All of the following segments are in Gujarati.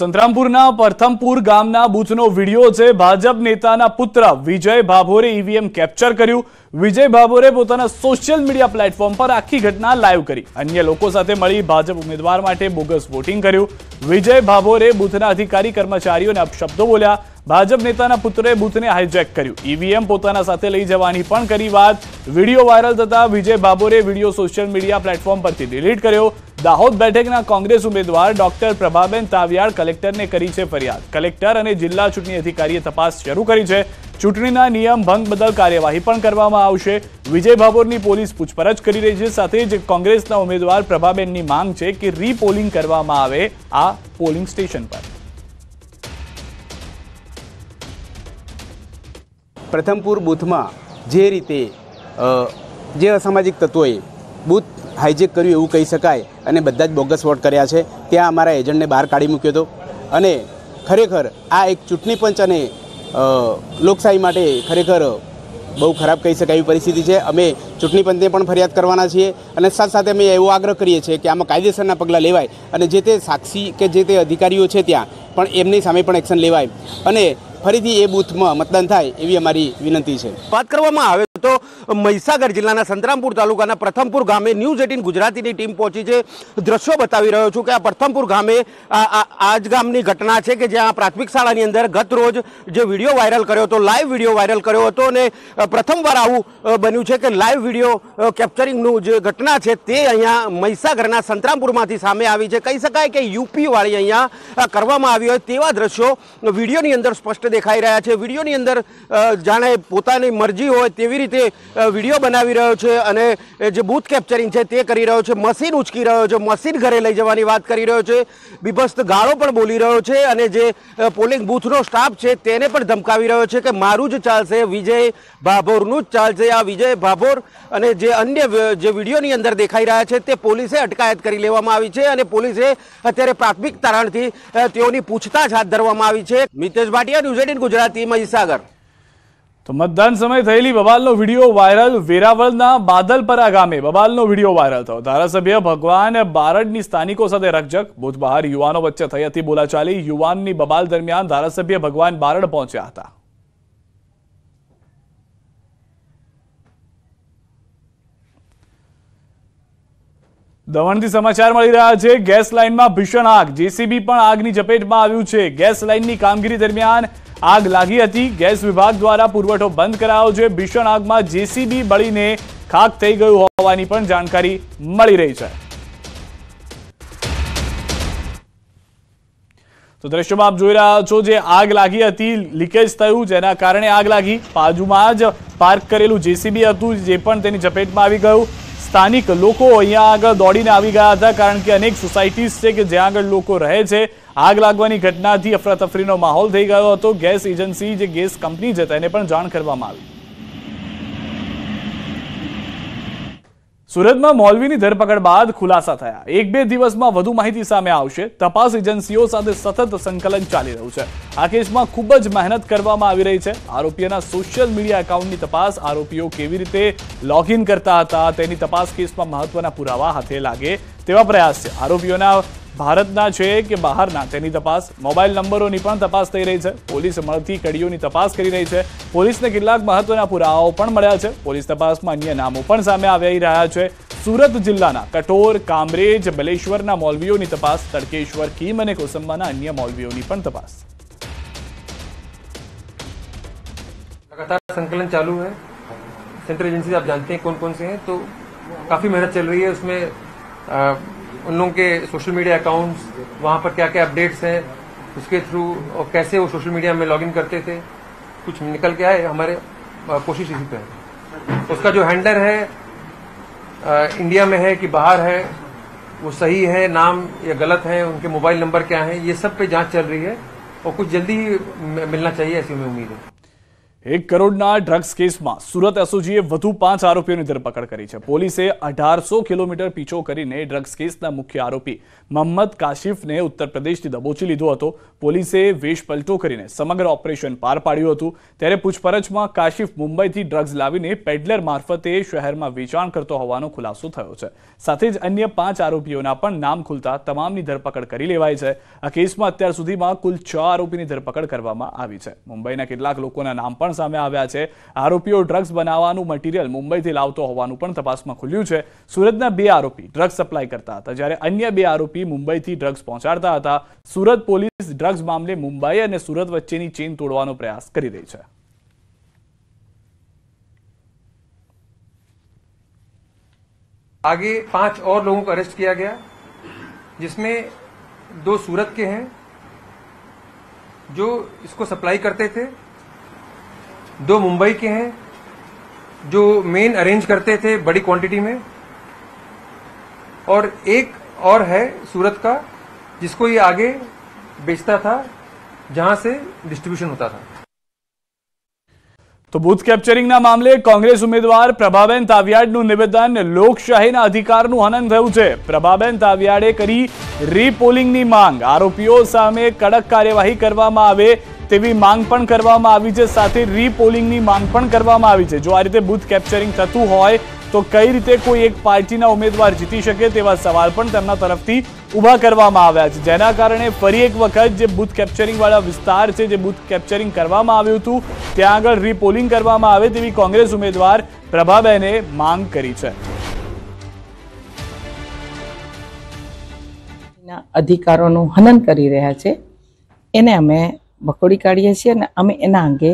સંતરામપુરના પરથમપુર ગામના બૂથનો વિડીયો છે ભાજપ નેતાના પુત્ર વિજય ભાભોરે ઈવીએમ કેપ્ચર કર્યું વિજય ભાભોરે પોતાના સોશિયલ મીડિયા પ્લેટફોર્મ પર આખી ઘટના લાઈવ કરી અન્ય લોકો સાથે મળી ભાજપ ઉમેદવાર માટે બોગસ વોટિંગ કર્યું વિજય ભાભોરે બુથના અધિકારી કર્મચારીઓને અપશબ્દો બોલ્યા ભાજપ નેતાના પુત્રે બુથને હાઇજેક કર્યું ઈવીએમ પોતાના સાથે લઈ જવાની પણ કરી વાત વિડીયો વાયરલ થતા વિજય ભાભોરે વિડીયો સોશિયલ મીડિયા પ્લેટફોર્મ પરથી ડિલીટ કર્યો દાહોદ બેઠકના કોંગ્રેસ ઉમેદવાર ડોક્ટર પ્રભાબેન તાવિયાળ કલેક્ટરને કરી છે ફરિયાદ કલેક્ટર અને જિલ્લા ચૂંટણી અધિકારીએ તપાસ શરૂ કરી છે ચૂંટણીના નિયમ ભંગ બદલ કાર્યવાહી પણ કરવામાં આવશે વિજય ભાભોરની પોલીસ પૂછપરછ કરી રહી છે સાથે જ કોંગ્રેસના ઉમેદવાર પ્રભાબેનની માંગ છે કે રીપોલિંગ કરવામાં આવે આ પોલિંગ સ્ટેશન પર પ્રથમપુર બૂથમાં જે રીતે જે અસામાજિક તત્વોએ બૂથ હાઇજેક કર્યું એવું કહી શકાય અને બધા જ બોગસ વોટ કર્યા છે ત્યાં અમારા એજન્ટને બહાર કાઢી મૂક્યો હતો અને ખરેખર આ એક ચૂંટણી પંચ અને લોકશાહી માટે ખરેખર બહુ ખરાબ કહી શકાય એવી પરિસ્થિતિ છે અમે ચૂંટણી પંચને પણ ફરિયાદ કરવાના છીએ અને સાથે સાથે અમે એવો આગ્રહ કરીએ છીએ કે આમાં કાયદેસરના પગલાં લેવાય અને જે તે સાક્ષી કે જે તે અધિકારીઓ છે ત્યાં પણ એમની સામે પણ એક્શન લેવાય અને ફરીથી એ બૂથમાં મતદાન થાય એવી અમારી વિનંતી છે વાત કરવામાં આવે તો મહીસાગર જિલ્લાના સંતરામપુર તાલુકાના પ્રથમપુર ગામે ન્યૂઝ એટીન ગુજરાતીની ટીમ પહોંચી છે દ્રશ્યો બતાવી રહ્યો છું કે આ પ્રથમપુર ગામે આ જ ગામની ઘટના છે કે જ્યાં પ્રાથમિક શાળાની અંદર ગત રોજ જે વિડીયો વાયરલ કર્યો હતો લાઈવ વિડીયો વાયરલ કર્યો હતો અને પ્રથમવાર આવું બન્યું છે કે લાઈવ વિડીયો કેપ્ચરિંગનું જે ઘટના છે તે અહીંયા મહીસાગરના સંતરામપુરમાંથી સામે આવી છે કહી શકાય કે યુપીવાળી અહીંયા કરવામાં આવી હોય તેવા દ્રશ્યો વિડીયોની અંદર સ્પષ્ટ દેખાઈ રહ્યા છે વિડીયોની અંદર જાણે પોતાની મરજી હોય તેવી રીતે તે વિડીયો બનાવી રહ્યો છે અને જે બૂથ કેપ્ચરિંગ છે તે કરી રહ્યો છે મશીન ઉચકી રહ્યો છે મશીન ઘરે લઈ જવાની વાત કરી રહ્યો છે બીભસ્ત ગાળો પણ બોલી રહ્યો છે અને જે પોલિંગ બૂથનો સ્ટાફ છે તેને પણ ધમકાવી રહ્યો છે કે મારું જ ચાલશે વિજય ભાભોરનું જ ચાલશે આ વિજય ભાભોર અને જે અન્ય જે વિડીયોની અંદર દેખાઈ રહ્યા છે તે પોલીસે અટકાયત કરી લેવામાં આવી છે અને પોલીસે અત્યારે પ્રાથમિક તારણથી તેઓની પૂછતાછ હાથ ધરવામાં આવી છે મિતેશ ભાટિયા ન્યૂઝ એટીન ગુજરાતી મહીસાગર તો મતદાન સમય થયેલી બબાલનો વિડીયો વાયરલ વેરાવળના બાદલપરા ગામે બબાલનો વિડીયો વાયરલ થયો ધારાસભ્ય ભગવાન બારડની સ્થાનિકો સાથે રકજક બહાર યુવાનો વચ્ચે થઈ હતી બોલાચાલી યુવાનની બબાલ દરમિયાન ધારાસભ્ય ભગવાન બારડ પહોંચ્યા હતા દમણથી સમાચાર મળી રહ્યા છે ગેસ લાઇનમાં ભીષણ આગ જેસીબી પણ આગની ઝપેટમાં આવ્યું છે ગેસ લાઇનની કામગીરી દરમિયાન આગ લાગી હતી ગેસ વિભાગ દ્વારા પુરવઠો બંધ કરાયો છે ભીષણ આગમાં જેસીબી બળીને ખાક થઈ ગયું હોવાની પણ જાણકારી મળી રહી છે તો દ્રશ્યમાં આપ જોઈ રહ્યા છો જે આગ લાગી હતી લીકેજ થયું જેના કારણે આગ લાગી બાજુમાં જ પાર્ક કરેલું જેસીબી હતું જે પણ તેની ઝપેટમાં આવી ગયું સ્થાનિક લોકો અહીંયા આગળ દોડીને આવી ગયા હતા કારણ કે અનેક સોસાયટીઝ છે કે જ્યાં આગળ લોકો રહે છે આગ લાગવાની ઘટનાથી અફરાતફરીનો માહોલ થઈ ગયો હતો ગેસ એજન્સી જે ગેસ કંપની છે તેને પણ જાણ કરવામાં આવી સુરતમાં મોલવીની ધરપકડ બાદ ખુલાસા થયા એક બે દિવસમાં વધુ માહિતી સામે આવશે તપાસ એજન્સીઓ સાથે સતત સંકલન ચાલી રહ્યું છે આ કેસમાં ખૂબ જ મહેનત કરવામાં આવી રહી છે આરોપીઓના સોશિયલ મીડિયા એકાઉન્ટની તપાસ આરોપીઓ કેવી રીતે લોગિન કરતા હતા તેની તપાસ કેસમાં મહત્વના પુરાવા હાથે લાગે તેવા પ્રયાસ છે આરોપીઓના ભારતના છે કે બહારના તેની તપાસ મોબાઈલ નંબરોની પણ તપાસ થઈ રહી છે પોલીસ મળતી કડીઓની તપાસ કરી રહી છે પોલીસને કેટલાક મહત્વના પુરાવાઓ પણ મળ્યા છે પોલીસ તપાસમાં અન્ય નામો પણ સામે આવી રહ્યા છે સુરત જિલ્લાના કઠોર કામરેજ બલેશ્વરના મોલવીઓની તપાસ તડકેશ્વર કીમ અને કોસંબાના અન્ય મોલવીઓની પણ તપાસ लगातार संकलन चालू है सेंट्रल एजेंसी आप जानते हैं कौन कौन से हैं तो काफी मेहनत उन लोगों के सोशल मीडिया अकाउंट्स वहाँ पर क्या क्या अपडेट्स हैं उसके थ्रू और कैसे वो सोशल मीडिया में लॉगिन करते थे कुछ निकल के आए हमारे कोशिश इसी पे है उसका जो हैंडलर है आ, इंडिया में है कि बाहर है वो सही है नाम या गलत है उनके मोबाइल नंबर क्या है ये सब पे जांच चल रही है और कुछ जल्दी ही मिलना चाहिए ऐसी हमें उम्मीद है એક કરોડના ડ્રગ્સ કેસમાં સુરત એસઓજીએ વધુ પાંચ આરોપીઓની ધરપકડ કરી છે પોલીસે અઢારસો કિલોમીટર પીછો કરીને ડ્રગ્સ કેસના મુખ્ય આરોપી મોહમ્મદ કાશિફને ઉત્તર પ્રદેશથી દબોચી લીધો હતો પોલીસે વેશપલટો કરીને સમગ્ર ઓપરેશન પાર પાડ્યું હતું ત્યારે પૂછપરછમાં કાશિફ મુંબઈથી ડ્રગ્સ લાવીને પેડલર મારફતે શહેરમાં વેચાણ કરતો હોવાનો ખુલાસો થયો છે સાથે જ અન્ય પાંચ આરોપીઓના પણ નામ ખુલતા તમામની ધરપકડ કરી લેવાય છે આ કેસમાં અત્યાર સુધીમાં કુલ છ આરોપીની ધરપકડ કરવામાં આવી છે મુંબઈના કેટલાક લોકોના નામ પણ સામે આવ્યા છે આરૂપીઓ ડ્રગ્સ બનાવવાનું મટીરીયલ મુંબઈ થી લાવતો હોવાનું પણ તપાસમાં ખુલ્લું છે સુરતના બે આરોપી ડ્રગ સપ્લાય કરતા હતા જ્યારે અન્ય બે આરોપી મુંબઈ થી ડ્રગ્સ પહોંચાડતા હતા સુરત પોલીસ ડ્રગ્સ મામલે મુંબઈ અને સુરત વચ્ચેની chain તોડવાનો પ્રયાસ કરી રહી છે આગળ પાંચ ઓર લોકો અરેસ્ટ કર્યા છે जिसमें બે સુરત કે હે જો इसको સપ્લાય કરતા تھے दो मुंबई के हैं जो मेन अरेंज करते थे बड़ी क्वांटिटी में और एक और है सूरत का जिसको ये आगे बेचता था जहां से डिस्ट्रीब्यूशन होता था तो बूथ कैप्चरिंग ना मामले कांग्रेस उम्मीदवार प्रभाबेन तवियाड निवेदन लोकशाही अधिकार नु हनन थे प्रभाबेन तवियाड़े करी रीपोलिंग मांग आरोपी कड़क कार्यवाही करवामा आवे તેવી માંગ પણ કરવામાં આવી છે સાથે રીપોલિંગની માંગ પણ કરવામાં આવી છે જો આ રીતે બુથ કેપ્ચરિંગ થતું હોય તો કઈ રીતે કોઈ એક પાર્ટીના ઉમેદવાર જીતી શકે તેવા સવાલ પણ તેમના તરફથી ઊભા કરવામાં આવ્યા છે જેના કારણે ફરી એક વખત જે બુથ કેપ્ચરિંગવાળા વિસ્તાર છે જે બુથ કેપ્ચરિંગ કરવામાં આવ્યું હતું ત્યાં આગળ રીપોલિંગ કરવામાં આવે તેવી કોંગ્રેસ ઉમેદવાર પ્રભાબેને માંગ કરી છે અધિકારોનું હનન કરી રહ્યા છે એને અમે ભકોડી કાઢીએ છીએ અને અમે એના અંગે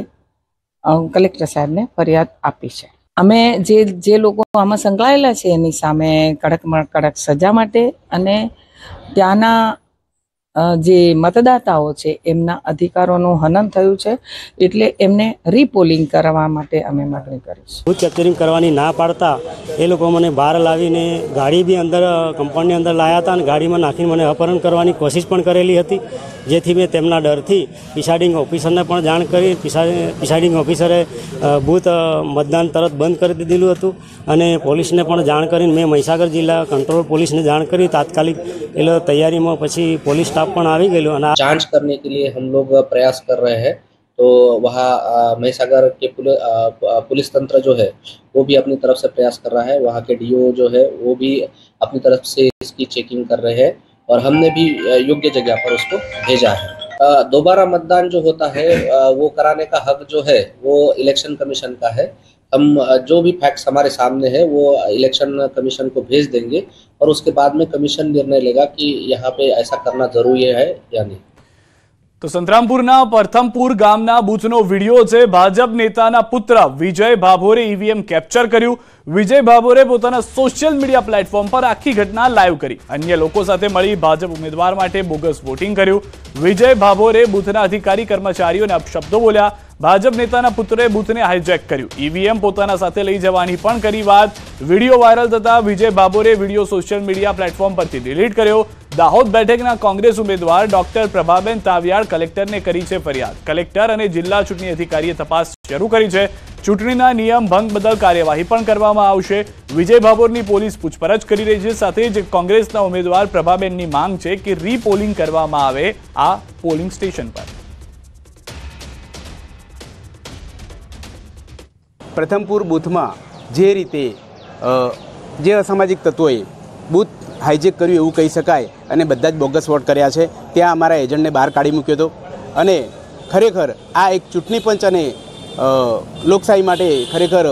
કલેક્ટર સાહેબને ફરિયાદ આપી છે અમે જે જે લોકો આમાં સંકળાયેલા છે એની સામે કડક કડક સજા માટે અને ત્યાંના જે મતદાતાઓ છે એમના અધિકારોનું હનન થયું છે એટલે એમને રીપોલિંગ કરવા માટે અમે માગણી કરીશું ભૂત કેપ્ચરિંગ કરવાની ના પાડતા એ લોકો મને બહાર લાવીને ગાડી બી અંદર કંપાઉન્ડની અંદર લાયા હતા અને ગાડીમાં નાખીને મને અપહરણ કરવાની કોશિશ પણ કરેલી હતી જેથી મેં તેમના ડરથી પ્રિસાઇડિંગ ઓફિસરને પણ જાણ કરી પ્રિસાઇડિંગ ઓફિસરે બૂથ મતદાન તરત બંધ કરી દીધેલું હતું અને પોલીસને પણ જાણ કરીને મે મૈસાગર જિલ્લા કંટ્રોલ પોલીસને જાણ કરી તાત્કાલિક એટલે તૈયારીમાં પછી પોલીસ સ્ટાફ પણ આવી ગયેલું અને ચાર્જ કરવાની કે લિયે હમ લોકો પ્રયાસ કર રહે હે તો વહા મૈસાગર કે પોલીસ તંત્ર જો હે વો ભી અપની તરફ સે પ્રયાસ કર રહા હે વહા કે ડીઓ જો હે વો ભી અપની તરફ સે ઇસકી ચેકિંગ કર રહે હે ઓર હમને ભી યોગ્ય જગ્યા પર ઉસકો ભેજા હે દોબારા મતદાન જો હોતા હે વો કરાને કા હક જો હે વો ઇલેક્શન કમિશન કા હે हम जो भी फैक्ट्स हमारे सामने है वो इलेक्शन कमीशन को भेज देंगे और उसके बाद में कमीशन निर्णय लेगा कि यहाँ पे ऐसा करना जरूरी है या नहीं तो संतरामपुर प्रथमपुर गाम बूथ नो वीडियो भाजप नेता ना पुत्र विजय भाभोरे ईवीएम कैप्चर कर विजय भाभोरे सोशियल मीडिया प्लेटफॉर्म पर आखी घटना लाइव करी अन्य मिली भाजप उम्मीदवार बोगस वोटिंग कर विजय भाभोरे बूथ अधिकारी कर्मचारी ने अपशब्दों बोलया ભાજપ નેતાના પુત્રે બુથને હાઇજેક કર્યું ઈવીએમ પોતાના સાથે લઈ જવાની પણ કરી વાત વિડીયો વાયરલ થતા વિજય બાબોરે વિડીયો સોશિયલ મીડિયા પ્લેટફોર્મ પરથી ડિલીટ કર્યો દાહોદ બેઠકના કોંગ્રેસ ઉમેદવાર ડોક્ટર પ્રભાબેન તાવિયાળ કલેક્ટરને કરી છે ફરિયાદ કલેક્ટર અને જિલ્લા ચૂંટણી અધિકારીએ તપાસ શરૂ કરી છે ચૂંટણીના નિયમ ભંગ બદલ કાર્યવાહી પણ કરવામાં આવશે વિજય ભાભોરની પોલીસ પૂછપરછ કરી રહી છે સાથે જ કોંગ્રેસના ઉમેદવાર પ્રભાબેનની માંગ છે કે રીપોલિંગ કરવામાં આવે આ પોલિંગ સ્ટેશન પર પ્રથમપુર બૂથમાં જે રીતે જે અસામાજિક તત્વોએ બૂથ હાઇજેક કર્યું એવું કહી શકાય અને બધા જ બોગસ વોટ કર્યા છે ત્યાં અમારા એજન્ટને બહાર કાઢી મૂક્યો હતો અને ખરેખર આ એક ચૂંટણી પંચ અને લોકશાહી માટે ખરેખર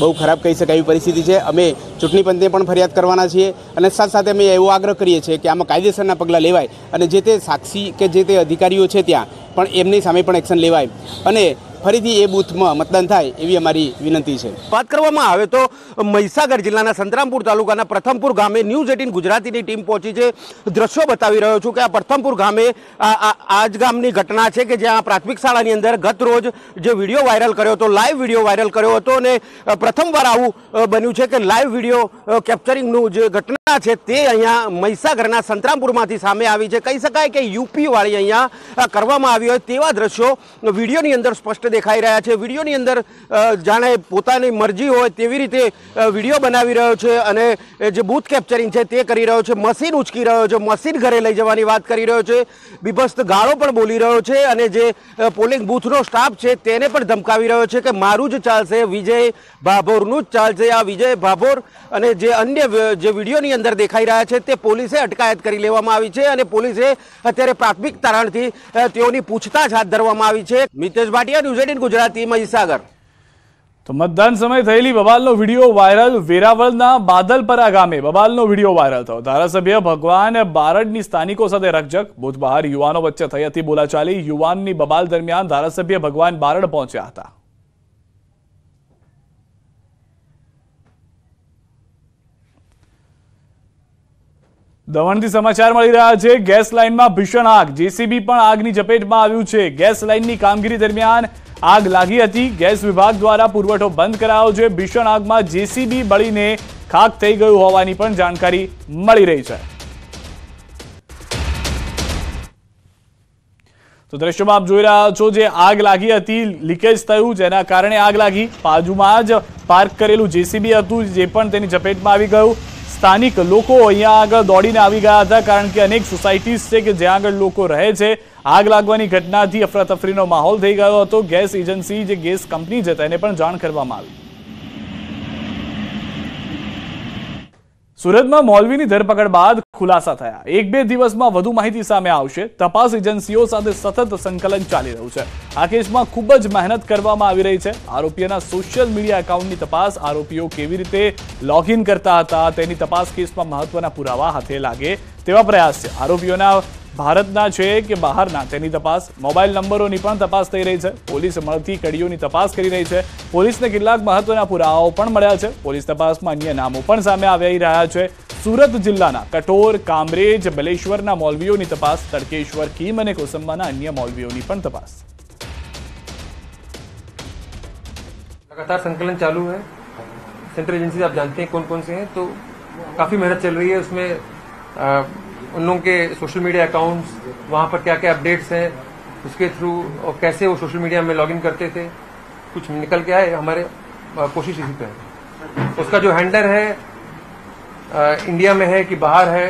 બહુ ખરાબ કહી શકાય એવી પરિસ્થિતિ છે અમે ચૂંટણી પંચને પણ ફરિયાદ કરવાના છીએ અને સાથે સાથે અમે એવો આગ્રહ કરીએ છીએ કે આમાં કાયદેસરના પગલાં લેવાય અને જે તે સાક્ષી કે જે તે અધિકારીઓ છે ત્યાં પણ એમની સામે પણ એક્શન લેવાય અને ફરીથી એ બૂથમાં મતદાન થાય એવી અમારી વિનંતી છે વાત કરવામાં આવે તો મહિસાગર જિલ્લાના સંતરામપુર તાલુકાના પ્રથમપુર ગામે ન્યૂઝ એટીન ગુજરાતીની ટીમ પહોંચી છે દ્રશ્યો બતાવી રહ્યો છું કે આ પ્રથમપુર ગામે આ જ ગામની ઘટના છે કે જ્યાં પ્રાથમિક શાળાની અંદર ગત રોજ જે વિડીયો વાયરલ કર્યો હતો લાઈવ વિડીયો વાયરલ કર્યો હતો અને પ્રથમવાર આવું બન્યું છે કે લાઈવ વિડીયો કેપ્ચરિંગનું જે ઘટના છે તે અહીંયા મહીસાગરના સંતરામપુરમાંથી સામે આવી છે કહી શકાય કે યુપી વાળી અહીંયા કરવામાં આવી હોય તેવા દ્રશ્યો વિડીયોની અંદર સ્પષ્ટ દેખાઈ રહ્યા છે વિડીયોની અંદર જાણે પોતાની મરજી હોય તેવી રીતે વિડીયો બનાવી રહ્યો છે અને જે બૂથ કેપ્ચરિંગ છે તે કરી રહ્યો છે મશીન ઉચકી રહ્યો છે મશીન ઘરે લઈ જવાની વાત કરી રહ્યો છે બીભસ્ત ગાળો પણ બોલી રહ્યો છે અને જે પોલિંગ બૂથનો સ્ટાફ છે તેને પણ ધમકાવી રહ્યો છે કે મારું જ ચાલશે વિજય ભાભોરનું જ ચાલશે આ વિજય ભાભોર અને જે અન્ય જે વિડીયોની અંદર દેખાઈ રહ્યા છે તે પોલીસે અટકાયત કરી લેવામાં આવી છે અને પોલીસે અત્યારે પ્રાથમિક તારણથી તેઓની પૂછતાછ હાથ ધરવામાં આવી છે મિતેશ ભાટિયા ન્યૂઝ બુલેટિન ગુજરાતીમાં સાગર તો મતદાન સમય થયેલી બબાલનો વિડીયો વાયરલ વેરાવળના બાદલપરા ગામે બબાલનો વિડીયો વાયરલ થયો ધારાસભ્ય ભગવાન બારડની સ્થાનિકો સાથે રકજક બુધવાર યુવાનો વચ્ચે થઈ હતી બોલાચાલી યુવાનની બબાલ દરમિયાન ધારાસભ્ય ભગવાન બારડ પહોંચ્યા હતા દમણથી સમાચાર મળી રહ્યા છે ગેસ લાઇનમાં ભીષણ આગ જેસીબી પણ આગની ઝપેટમાં આવ્યું છે ગેસ લાઇનની કામગીરી દરમિયાન આગ લાગી હતી ગેસ વિભાગ દ્વારા પુરવઠો બંધ કરાયો છે ભીષણ આગમાં જેસીબી બળીને ખાક થઈ ગયું હોવાની પણ જાણકારી મળી રહી છે તો દ્રશ્યમાં આપ જોઈ રહ્યા છો જે આગ લાગી હતી લીકેજ થયું જેના કારણે આગ લાગી બાજુમાં જ પાર્ક કરેલું જેસીબી હતું જે પણ તેની ઝપેટમાં આવી ગયું સ્થાનિક લોકો અહીંયા આગળ દોડીને આવી ગયા હતા કારણ કે અનેક સોસાયટીઝ છે કે જ્યાં આગળ લોકો રહે છે આગ લાગવાની ઘટનાથી અફરાતફરીનો માહોલ થઈ ગયો હતો ગેસ એજન્સી જે ગેસ કંપની છે તેને પણ જાણ કરવામાં આવી સુરતમાં મોલવીની ધરપકડ બાદ ખુલાસા થયા એક બે દિવસમાં વધુ માહિતી સામે આવશે તપાસ એજન્સીઓ સાથે સતત સંકલન ચાલી રહ્યું છે આ કેસમાં ખૂબ જ મહેનત કરવામાં આવી રહી છે આરોપીઓના સોશિયલ મીડિયા એકાઉન્ટની તપાસ આરોપીઓ કેવી રીતે લોગિન કરતા હતા તેની તપાસ કેસમાં મહત્વના પુરાવા હાથે લાગે તેવા પ્રયાસ છે આરોપીઓના ભારતના છે કે બહારના તેની તપાસ મોબાઈલ નંબરોની પણ તપાસ થઈ રહી છે પોલીસ મળતી કડીઓની તપાસ કરી રહી છે પોલીસને કેટલાક મહત્વના પુરાવાઓ પણ મળ્યા છે પોલીસ તપાસમાં અન્ય નામો પણ સામે આવી રહ્યા છે સુરત જિલ્લાના કઠોર કામરેજ બલેશ્વરના મોલવીઓની તપાસ તડકેશ્વર કીમ અને કોસંબાના અન્ય મોલવીઓની પણ તપાસ लगातार संकलन चालू है सेंट्रल एजेंसी आप जानते हैं कौन कौन से हैं तो काफी मेहनत चल रही है उसमें आ, उन लोगों के सोशल मीडिया अकाउंट्स वहाँ पर क्या क्या अपडेट्स हैं उसके थ्रू और कैसे वो सोशल मीडिया में लॉगिन करते थे कुछ निकल के आए हमारे कोशिश इसी पे है उसका जो हैंडलर है आ, इंडिया में है कि बाहर है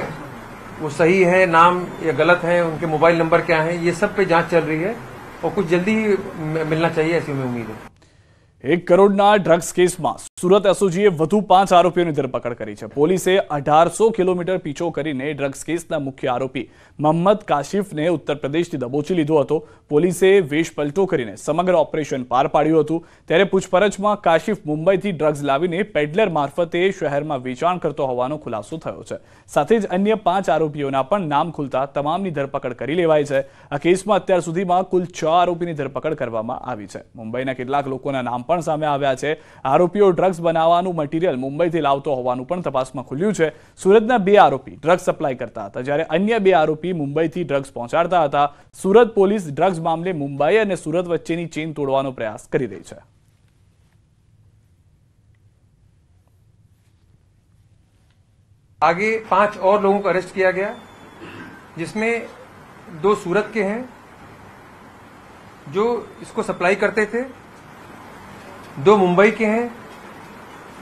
वो सही है नाम या गलत है उनके मोबाइल नंबर क्या है ये सब पे जांच चल रही है और कुछ जल्दी ही मिलना चाहिए ऐसी हमें उम्मीद है एक करोड़ ना ड्रग्स केस मास સુરત એસઓજીએ વધુ પાંચ આરોપીઓની ધરપકડ કરી છે પોલીસે અઢારસો કિલોમીટર પીછો કરીને ડ્રગ્સ કેસના મુખ્ય આરોપી મોહમ્મદ કાશિફને ઉત્તર પ્રદેશથી દબોચી લીધો હતો પોલીસે વેશપલટો કરીને સમગ્ર ઓપરેશન પાર પાડ્યું હતું ત્યારે પૂછપરછમાં કાશિફ મુંબઈથી ડ્રગ્સ લાવીને પેડલર મારફતે શહેરમાં વેચાણ કરતો હોવાનો ખુલાસો થયો છે સાથે જ અન્ય પાંચ આરોપીઓના પણ નામ ખુલતા તમામની ધરપકડ કરી લેવાઈ છે આ કેસમાં અત્યાર સુધીમાં કુલ છ આરોપીની ધરપકડ કરવામાં આવી છે મુંબઈના કેટલાક લોકોના નામ પણ સામે આવ્યા છે આરોપીઓ ડ્રગ્સ બનાવાનું મટીરીયલ મુંબઈ થી લાવતો હોવાનું પણ તપાસમાં ખુલ્લું છે સુરજના બે આરોપી ડ્રગ સપ્લાય કરતા હતા જ્યારે અન્ય બે આરોપી મુંબઈ થી ડ્રગ્સ પહોંચાડતા હતા સુરત પોલીસ ડ્રગ્સ મામલે મુંબઈ અને સુરત વચ્ચેની ચીન તોડવાનો પ્રયાસ કરી રહી છે આગળ પાંચ ઓર લોકો અરેસ્ટ કર્યા છે જિસમે દો સુરત કે હે જો ઇસકો સપ્લાય કરતા થે દો મુંબઈ કે હે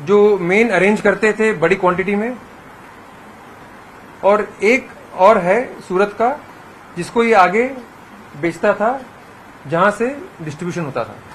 जो मेन अरेंज करते थे बड़ी क्वांटिटी में और एक और है सूरत का जिसको ये आगे बेचता था जहां से डिस्ट्रीब्यूशन होता था